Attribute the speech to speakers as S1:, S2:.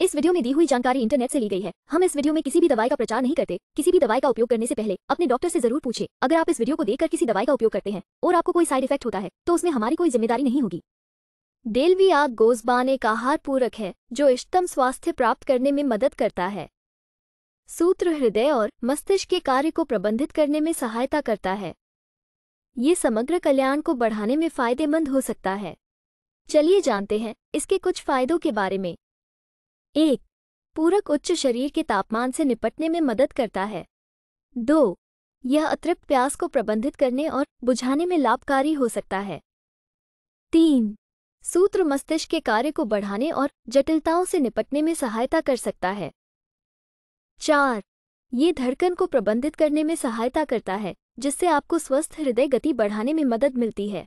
S1: इस वीडियो में दी हुई जानकारी इंटरनेट से ली गई है हम इस वीडियो में किसी भी दवाई का प्रचार नहीं करते किसी भी दवाई का उपयोग करने से पहले अपने डॉक्टर से जरूर पूछे अगर आप इस वीडियो को देखकर किसी दवाई का उपयोग करते हैं और आपको कोई साइड इफेक्ट होता है तो उसमें हमारी कोई जिम्मेदारी नहीं होगी आग गोजबान एक आहार पूरक है जो इष्टतम स्वास्थ्य प्राप्त करने में मदद करता है सूत्र हृदय और मस्तिष्क के कार्य को प्रबंधित करने में सहायता करता है ये समग्र कल्याण को बढ़ाने में फायदेमंद हो सकता है चलिए जानते हैं इसके कुछ फायदों के बारे में एक पूरक उच्च शरीर के तापमान से निपटने में मदद करता है दो यह अतिरिक्त प्यास को प्रबंधित करने और बुझाने में लाभकारी हो सकता है तीन सूत्र मस्तिष्क के कार्य को बढ़ाने और जटिलताओं से निपटने में सहायता कर सकता है चार ये धड़कन को प्रबंधित करने में सहायता करता है जिससे आपको स्वस्थ हृदय गति बढ़ाने में मदद मिलती है